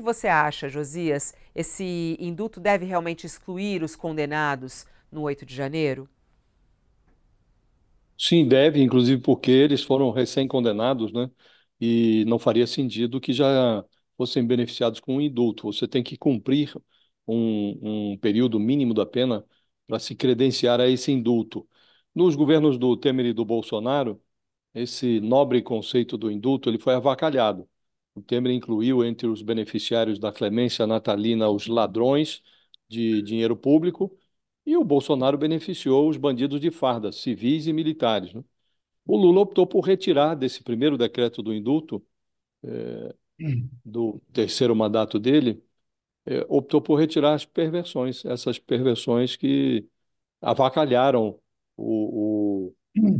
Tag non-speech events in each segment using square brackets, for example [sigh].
que você acha, Josias? Esse indulto deve realmente excluir os condenados no 8 de janeiro? Sim, deve, inclusive porque eles foram recém-condenados, né? E não faria sentido que já fossem beneficiados com um indulto. Você tem que cumprir um, um período mínimo da pena para se credenciar a esse indulto. Nos governos do Temer e do Bolsonaro, esse nobre conceito do indulto ele foi avacalhado. O Temer incluiu entre os beneficiários da clemência natalina os ladrões de dinheiro público e o Bolsonaro beneficiou os bandidos de farda, civis e militares. Né? O Lula optou por retirar desse primeiro decreto do indulto, é, do terceiro mandato dele, é, optou por retirar as perversões, essas perversões que avacalharam o, o,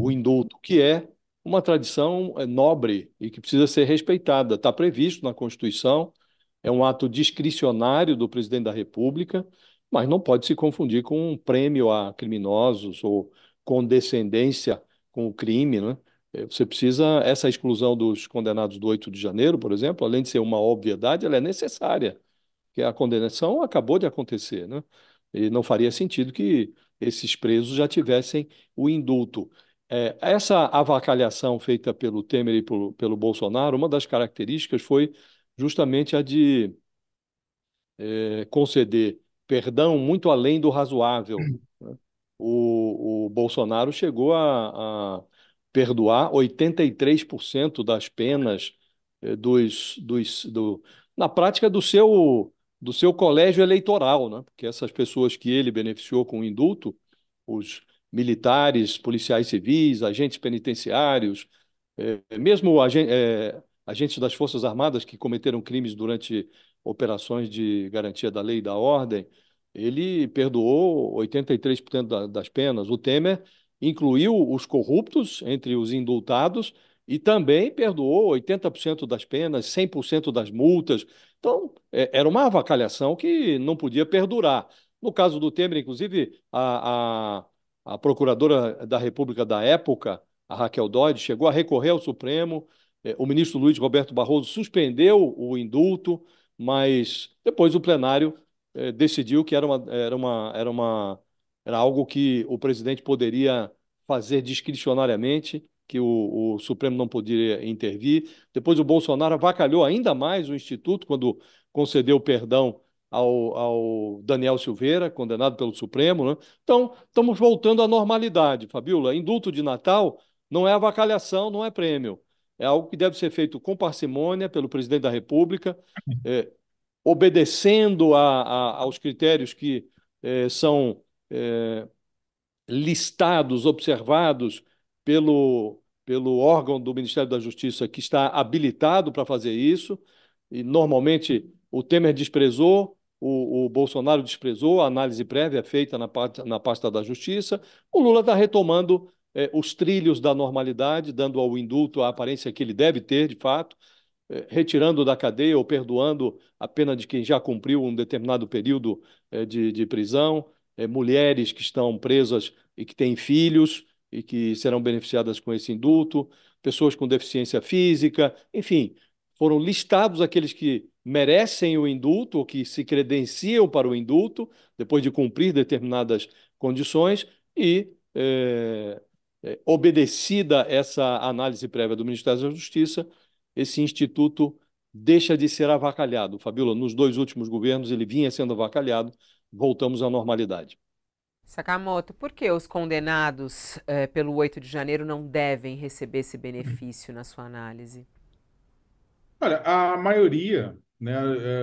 o indulto, que é uma tradição eh, nobre e que precisa ser respeitada. Está previsto na Constituição, é um ato discricionário do presidente da República, mas não pode se confundir com um prêmio a criminosos ou condescendência com o crime, né? Eh, você precisa, essa exclusão dos condenados do 8 de janeiro, por exemplo, além de ser uma obviedade, ela é necessária, porque a condenação acabou de acontecer, né? E não faria sentido que esses presos já tivessem o indulto. É, essa avacalhação feita pelo Temer e pelo, pelo Bolsonaro, uma das características foi justamente a de é, conceder perdão muito além do razoável. Hum. Né? O, o, Bolsonaro chegou a, a perdoar 83% das penas é, dos, dos, do, na prática do seu, do seu colégio eleitoral, né? porque essas pessoas que ele beneficiou com o indulto, os militares, policiais civis, agentes penitenciários, é, mesmo agen é, agentes das Forças Armadas que cometeram crimes durante operações de garantia da lei e da ordem, ele perdoou 83% das penas. O Temer incluiu os corruptos entre os indultados e também perdoou 80% das penas, 100% das multas. Então, é, era uma avacalhação que não podia perdurar. No caso do Temer, inclusive, a, a a procuradora da República da época, a Raquel Dodge, chegou a recorrer ao Supremo. É, o ministro Luiz Roberto Barroso suspendeu o indulto, mas depois o plenário é, decidiu que era uma, era uma, era uma era algo que o presidente poderia fazer discricionariamente, que o, o Supremo não poderia intervir. Depois o Bolsonaro avacalhou ainda mais o Instituto quando concedeu perdão ao, ao Daniel Silveira, condenado pelo Supremo. Né? Então, estamos voltando à normalidade, Fabiola. Indulto de Natal não é avacalhação, não é prêmio. É algo que deve ser feito com parcimônia pelo presidente da República, é, obedecendo a, a, aos critérios que é, são é, listados, observados pelo, pelo órgão do Ministério da Justiça que está habilitado para fazer isso. E normalmente o Temer desprezou, o, o, Bolsonaro desprezou a análise prévia é feita na, parte, na pasta da Justiça. O Lula está retomando é, os trilhos da normalidade, dando ao indulto a aparência que ele deve ter, de fato, é, retirando da cadeia ou perdoando a pena de quem já cumpriu um determinado período de, de, prisão, mulheres que estão presas e que têm filhos e que serão beneficiadas com esse indulto, pessoas com deficiência física, enfim, foram listados aqueles que merecem o indulto ou que se credenciam para o indulto, depois de cumprir determinadas condições, e é, é, obedecida essa análise prévia do Ministério da Justiça, esse instituto deixa de ser avacalhado. Fabíola, nos dois últimos governos ele vinha sendo avacalhado, voltamos à normalidade. Sakamoto, por que os condenados eh, pelo 8 de janeiro não devem receber esse benefício na sua análise? Olha, a maioria né?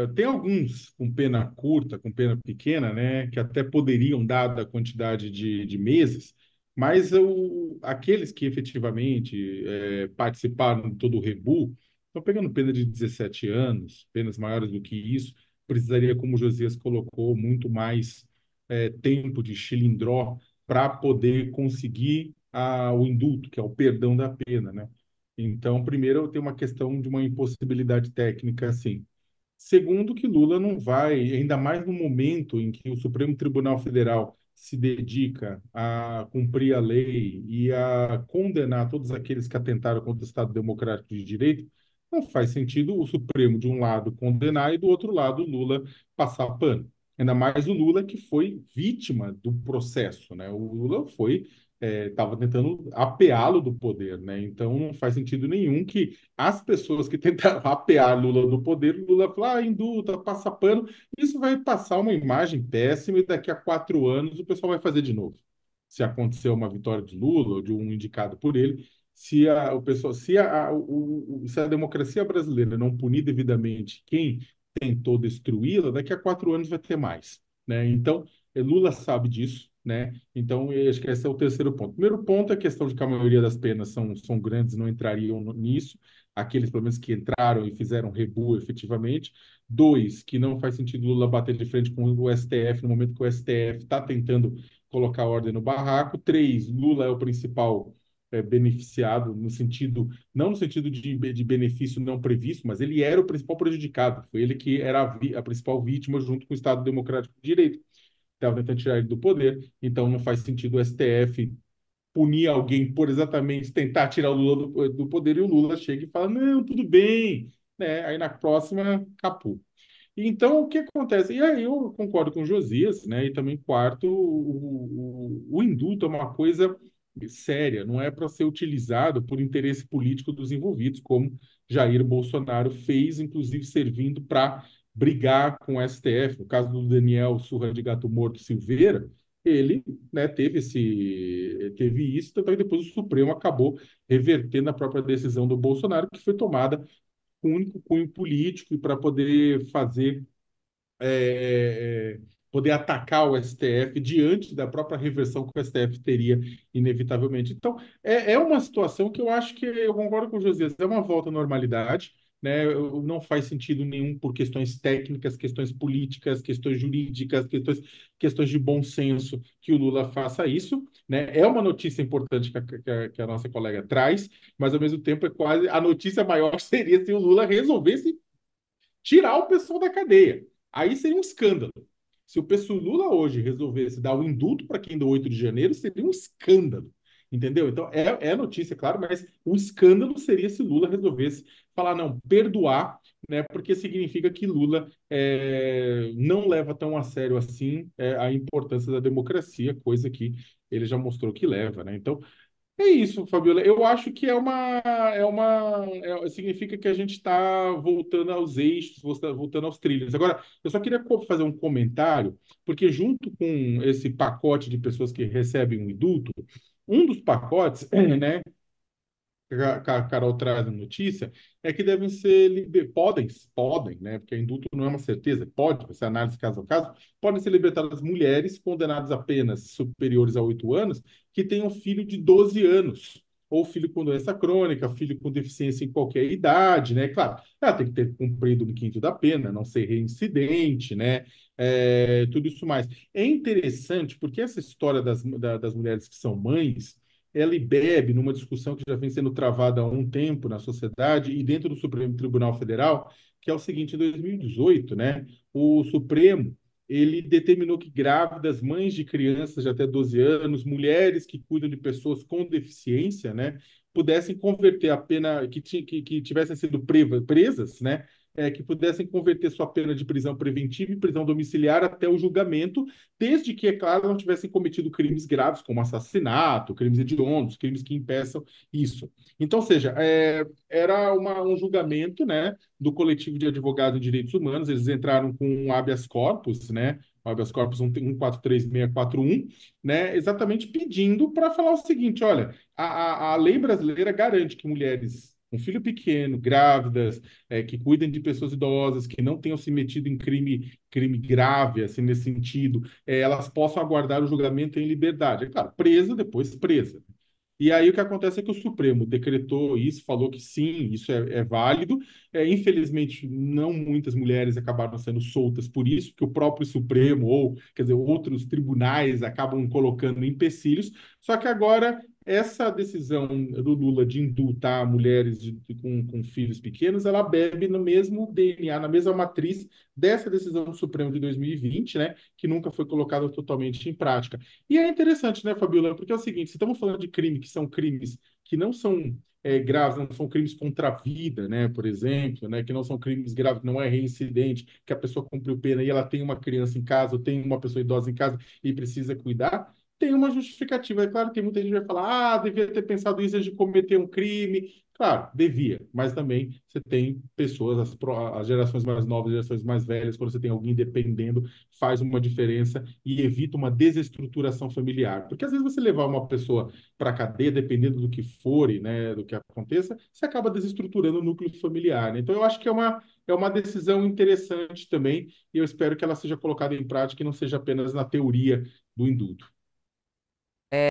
É, tem alguns com pena curta, com pena pequena, né? que até poderiam, dada a quantidade de, de meses, mas o, aqueles que efetivamente é, participaram de todo o rebu, estão pegando pena de 17 anos, penas maiores do que isso, precisaria, como o Josias colocou, muito mais é, tempo de chilindró para poder conseguir a, o indulto, que é o perdão da pena, né? Então, primeiro, tem uma questão de uma impossibilidade técnica, assim. Segundo, que Lula não vai, ainda mais no momento em que o Supremo Tribunal Federal se dedica a cumprir a lei e a condenar todos aqueles que atentaram contra o Estado Democrático de Direito, não faz sentido o Supremo, de um lado, condenar e, do outro lado, Lula passar pano. Ainda mais o Lula, que foi vítima do processo. Né? O Lula foi estava é, tentando apeá-lo do poder, né? Então não faz sentido nenhum que as pessoas que [laughs] tentaram apear Lula do poder, Lula falar ah, indulta, tá, passa pano, isso vai passar uma imagem péssima e daqui a quatro anos o pessoal vai fazer de novo. Se acontecer uma vitória de Lula ou de um indicado por ele, se a, o pessoal, se a, o, se a democracia brasileira não punir devidamente quem tentou destruí-la, daqui a quatro anos vai ter mais, né? Então é, Lula sabe disso né? Então, acho que esse é o terceiro ponto. primeiro ponto é a questão de que a maioria das penas são, são grandes, não entrariam nisso, aqueles, pelo menos, que entraram e fizeram rebu efetivamente. Dois, que não faz sentido Lula bater de frente com o STF no momento que o STF está tentando colocar ordem no barraco. Três, Lula é o principal é, beneficiado no sentido, não no sentido de, de benefício não previsto, mas ele era o principal prejudicado, foi ele que era a, vi, a principal vítima junto com o Estado Democrático de Direito estava tentando tirar ele do poder, então não faz sentido o STF punir alguém por exatamente tentar tirar o Lula do, eh, do poder e o Lula chega e fala: não, tudo bem. Né? Aí na próxima, capu. Então, o que acontece? E aí eu concordo com o Josias, né? E também, quarto, o, o, o indulto é uma coisa séria, não é para ser utilizado por interesse político dos envolvidos, como Jair Bolsonaro fez, inclusive servindo para brigar com o STF. No caso do Daniel Surra de Gato Morto Silveira, ele né, teve, esse, teve isso, então depois o Supremo acabou revertendo a própria decisão do Bolsonaro, que foi tomada com um único cunho político e para poder fazer. É, é, poder atacar o STF diante da própria reversão que o STF teria inevitavelmente. Então, é, é uma situação que eu acho que, eu concordo com o José, é uma volta à normalidade, né, não faz sentido nenhum por questões técnicas, questões políticas, questões jurídicas, questões, questões de bom senso que o Lula faça isso. Né? É uma notícia importante que a, que, a, que a, nossa colega traz, mas ao mesmo tempo é quase a notícia maior [laughs] seria se o Lula resolvesse tirar o pessoal da cadeia. Aí seria um escândalo. Se o pessoal Lula hoje resolvesse dar o um indulto para quem do 8 de janeiro, seria um escândalo. Entendeu? Então é, é notícia, claro, mas o escândalo seria se Lula resolvesse falar, não, perdoar, né? Porque significa que Lula é, não leva tão a sério assim é, a importância da democracia, coisa que ele já mostrou que leva, né? Então. É isso, Fabiola. Eu acho que é uma. É uma é, significa que a gente está voltando aos eixos, voltando aos trilhos. Agora, eu só queria fazer um comentário, porque junto com esse pacote de pessoas que recebem um indulto, um dos pacotes, [clears throat] né, que a Carol traz a notícia, é que devem ser liber... podem, podem, né, porque a indulto não é uma certeza, pode, você análise caso a caso, podem ser libertadas mulheres condenadas a penas superiores a oito anos que tenham filho de 12 anos ou filho com doença crônica, filho com deficiência em qualquer idade, né? Claro, ela ah, tem que ter cumprido um quinto da pena, não ser reincidente, né? É, tudo isso mais. É interessante porque essa história das, da, das mulheres que são mães, ela bebe numa discussão que já vem sendo travada há um tempo na sociedade e dentro do Supremo Tribunal Federal, que é o seguinte, em 2018, né? O Supremo ele determinou que grávidas, mães de crianças de até 12 anos, mulheres que cuidam de pessoas com deficiência, né, pudessem converter a pena que, que, que tivessem sido presas, né, é, que pudessem converter sua pena de prisão preventiva em prisão domiciliar até o julgamento, desde que, é claro, não tivessem cometido crimes graves, como assassinato, crimes hediondos, crimes que impeçam isso. Então, ou seja, é, era uma, um julgamento né, do coletivo de advogados em direitos humanos, eles entraram com um habeas corpus, né, habeas corpus 143641, né, exatamente pedindo para falar o seguinte, olha, a, a lei brasileira garante que mulheres um filho pequeno, grávidas, é, que cuidem de pessoas idosas, que não tenham se metido em crime, crime grave, assim, nesse sentido, é, elas possam aguardar o julgamento em liberdade. É claro, presa, depois presa. E aí o que acontece é que o Supremo decretou isso, falou que sim, isso é, é válido. É, infelizmente, não muitas mulheres acabaram sendo soltas por isso, que o próprio Supremo ou, quer dizer, outros tribunais acabam colocando empecilhos. Só que agora essa decisão do Lula de indultar mulheres de, de, com, com, filhos pequenos, ela bebe no mesmo DNA, na mesma matriz dessa decisão do Supremo de 2020, né, que nunca foi colocada totalmente em prática. E é interessante, né, Fabiola, porque é o seguinte, se estamos falando de crime que são crimes que não são é, graves, não são crimes contra a vida, né, por exemplo, né, que não são crimes graves, não é reincidente, que a pessoa cumpriu pena e ela tem uma criança em casa, ou tem uma pessoa idosa em casa e precisa cuidar, tem uma justificativa. É claro que muita gente vai falar, ah, devia ter pensado isso antes de cometer um crime. Claro, devia, mas também você tem pessoas, as, as gerações mais novas, gerações mais velhas, quando você tem alguém dependendo, faz uma diferença e evita uma desestruturação familiar. Porque às vezes você levar uma pessoa para a cadeia, dependendo do que for, né, do que aconteça, você acaba desestruturando o núcleo familiar. Né? Então eu acho que é uma, é uma decisão interessante também e eu espero que ela seja colocada em prática e não seja apenas na teoria do indulto.